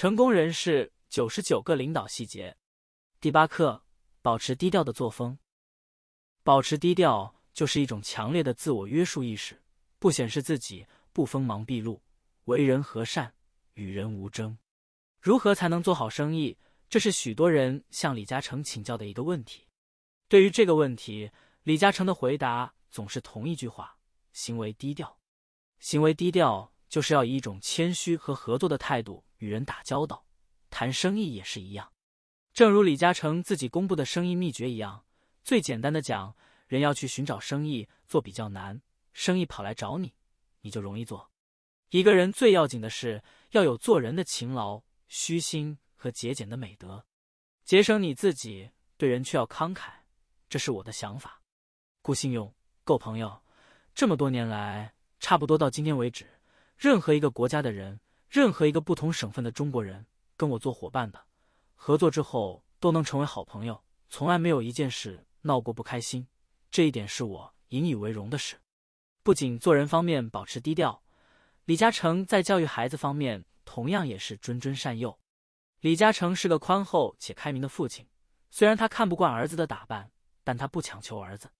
成功人士九十九个领导细节，第八课：保持低调的作风。保持低调就是一种强烈的自我约束意识，不显示自己，不锋芒毕露，为人和善，与人无争。如何才能做好生意？这是许多人向李嘉诚请教的一个问题。对于这个问题，李嘉诚的回答总是同一句话：行为低调，行为低调。就是要以一种谦虚和合作的态度与人打交道，谈生意也是一样。正如李嘉诚自己公布的生意秘诀一样，最简单的讲，人要去寻找生意做比较难，生意跑来找你，你就容易做。一个人最要紧的是要有做人的勤劳、虚心和节俭的美德，节省你自己，对人却要慷慨。这是我的想法。顾信用，够朋友，这么多年来，差不多到今天为止。任何一个国家的人，任何一个不同省份的中国人，跟我做伙伴的，合作之后都能成为好朋友，从来没有一件事闹过不开心。这一点是我引以为荣的事。不仅做人方面保持低调，李嘉诚在教育孩子方面同样也是谆谆善诱。李嘉诚是个宽厚且开明的父亲，虽然他看不惯儿子的打扮，但他不强求儿子。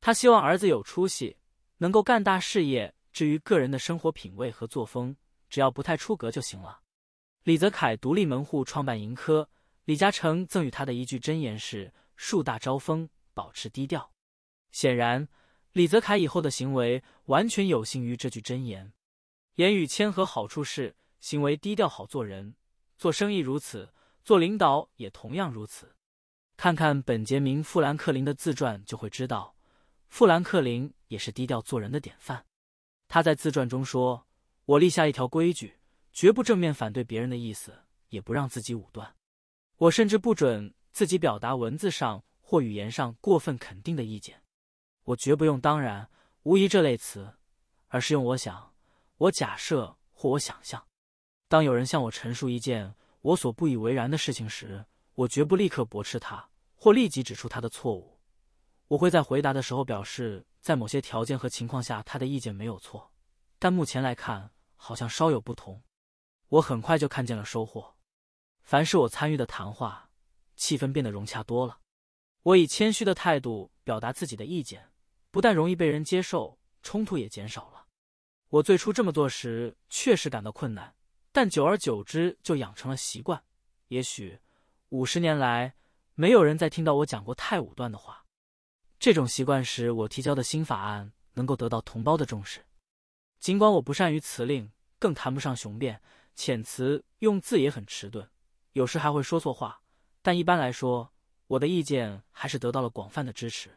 他希望儿子有出息，能够干大事业。至于个人的生活品味和作风，只要不太出格就行了。李泽楷独立门户创办盈科，李嘉诚赠予他的一句箴言是“树大招风，保持低调”。显然，李泽楷以后的行为完全有幸于这句箴言。言语谦和好处是行为低调好做人，做生意如此，做领导也同样如此。看看本杰明·富兰克林的自传就会知道，富兰克林也是低调做人的典范。他在自传中说：“我立下一条规矩，绝不正面反对别人的意思，也不让自己武断。我甚至不准自己表达文字上或语言上过分肯定的意见。我绝不用‘当然’、‘无疑’这类词，而是用‘我想’、‘我假设’或‘我想象’。当有人向我陈述一件我所不以为然的事情时，我绝不立刻驳斥他，或立即指出他的错误。”我会在回答的时候表示，在某些条件和情况下，他的意见没有错，但目前来看好像稍有不同。我很快就看见了收获。凡是我参与的谈话，气氛变得融洽多了。我以谦虚的态度表达自己的意见，不但容易被人接受，冲突也减少了。我最初这么做时确实感到困难，但久而久之就养成了习惯。也许五十年来，没有人再听到我讲过太武断的话。这种习惯使我提交的新法案能够得到同胞的重视。尽管我不善于辞令，更谈不上雄辩，遣词用字也很迟钝，有时还会说错话，但一般来说，我的意见还是得到了广泛的支持。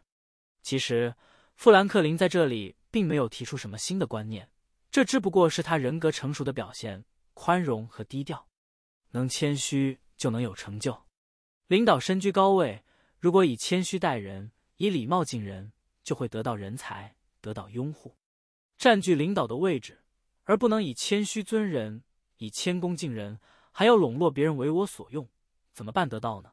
其实，富兰克林在这里并没有提出什么新的观念，这只不过是他人格成熟的表现——宽容和低调。能谦虚就能有成就。领导身居高位，如果以谦虚待人。以礼貌敬人，就会得到人才，得到拥护，占据领导的位置；而不能以谦虚尊人，以谦恭敬人，还要笼络别人为我所用，怎么办得到呢？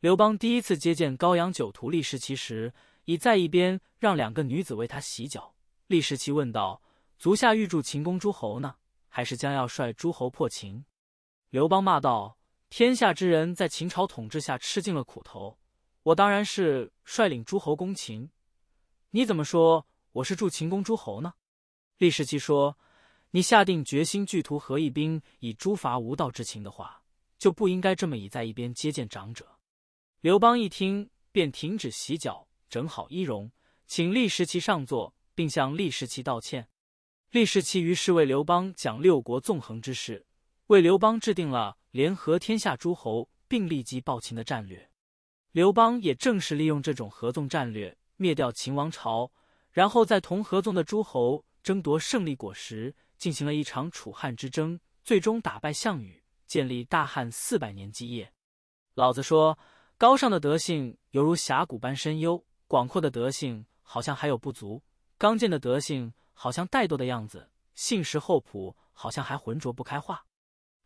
刘邦第一次接见高阳酒徒郦世其时，已在一边让两个女子为他洗脚。郦世其问道：“足下欲助秦攻诸侯呢，还是将要率诸侯破秦？”刘邦骂道：“天下之人在秦朝统治下吃尽了苦头。”我当然是率领诸侯攻秦，你怎么说我是助秦攻诸侯呢？郦食其说：“你下定决心拒图合义兵，以诛伐无道之秦的话，就不应该这么倚在一边接见长者。”刘邦一听，便停止洗脚，整好衣容，请郦食其上座，并向郦食其道歉。郦食其于是为刘邦讲六国纵横之事，为刘邦制定了联合天下诸侯并立即暴秦的战略。刘邦也正是利用这种合纵战略灭掉秦王朝，然后在同合纵的诸侯争夺胜利果实，进行了一场楚汉之争，最终打败项羽，建立大汉四百年基业。老子说：高尚的德性犹如峡谷般深幽，广阔的德性好像还有不足，刚健的德性好像怠惰的样子，信实厚朴好像还浑浊不开化，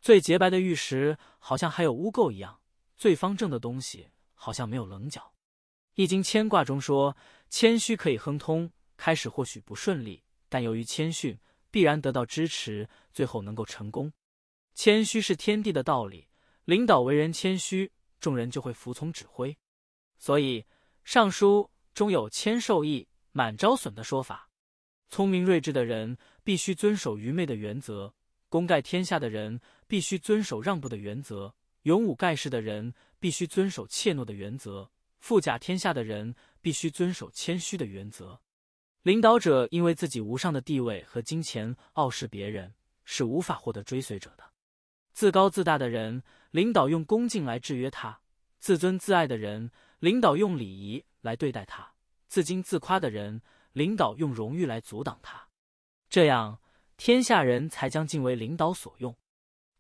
最洁白的玉石好像还有污垢一样，最方正的东西。好像没有棱角，《易经》牵挂中说，谦虚可以亨通，开始或许不顺利，但由于谦逊，必然得到支持，最后能够成功。谦虚是天地的道理，领导为人谦虚，众人就会服从指挥。所以，《尚书》中有“谦受益，满招损”的说法。聪明睿智的人必须遵守愚昧的原则，功盖天下的人必须遵守让步的原则，勇武盖世的人。必须遵守怯懦的原则。富甲天下的人必须遵守谦虚的原则。领导者因为自己无上的地位和金钱傲视别人，是无法获得追随者的。自高自大的人，领导用恭敬来制约他；自尊自爱的人，领导用礼仪来对待他；自矜自夸的人，领导用荣誉来阻挡他。这样，天下人才将尽为领导所用。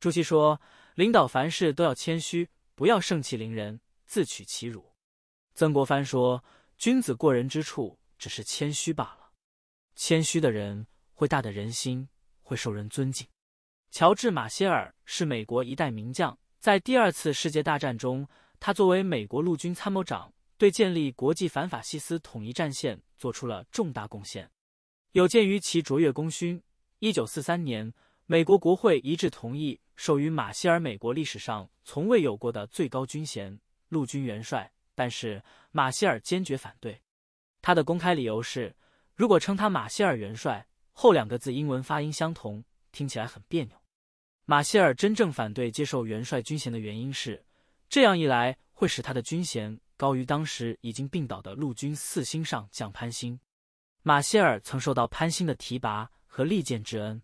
朱熹说：“领导凡事都要谦虚。”不要盛气凌人，自取其辱。曾国藩说：“君子过人之处，只是谦虚罢了。谦虚的人会大得人心，会受人尊敬。”乔治马歇尔是美国一代名将，在第二次世界大战中，他作为美国陆军参谋长，对建立国际反法西斯统一战线做出了重大贡献。有鉴于其卓越功勋，一九四三年，美国国会一致同意。授予马歇尔美国历史上从未有过的最高军衔——陆军元帅。但是马歇尔坚决反对。他的公开理由是：如果称他“马歇尔元帅”，后两个字英文发音相同，听起来很别扭。马歇尔真正反对接受元帅军衔的原因是：这样一来会使他的军衔高于当时已经病倒的陆军四星上将潘兴。马歇尔曾受到潘兴的提拔和利剑之恩，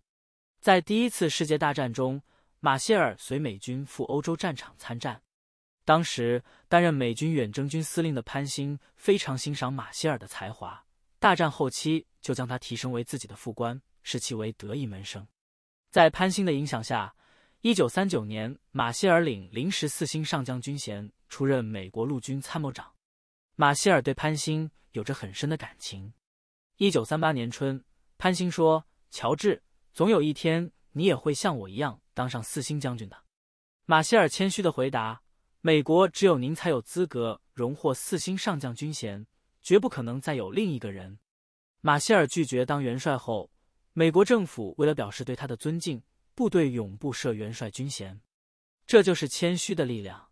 在第一次世界大战中。马歇尔随美军赴欧洲战场参战，当时担任美军远征军司令的潘兴非常欣赏马歇尔的才华，大战后期就将他提升为自己的副官，视其为得意门生。在潘兴的影响下，一九三九年，马歇尔领临时四星上将军衔，出任美国陆军参谋长。马歇尔对潘兴有着很深的感情。一九三八年春，潘兴说：“乔治，总有一天。”你也会像我一样当上四星将军的，马歇尔谦虚的回答。美国只有您才有资格荣获四星上将军衔，绝不可能再有另一个人。马歇尔拒绝当元帅后，美国政府为了表示对他的尊敬，部队永不设元帅军衔。这就是谦虚的力量。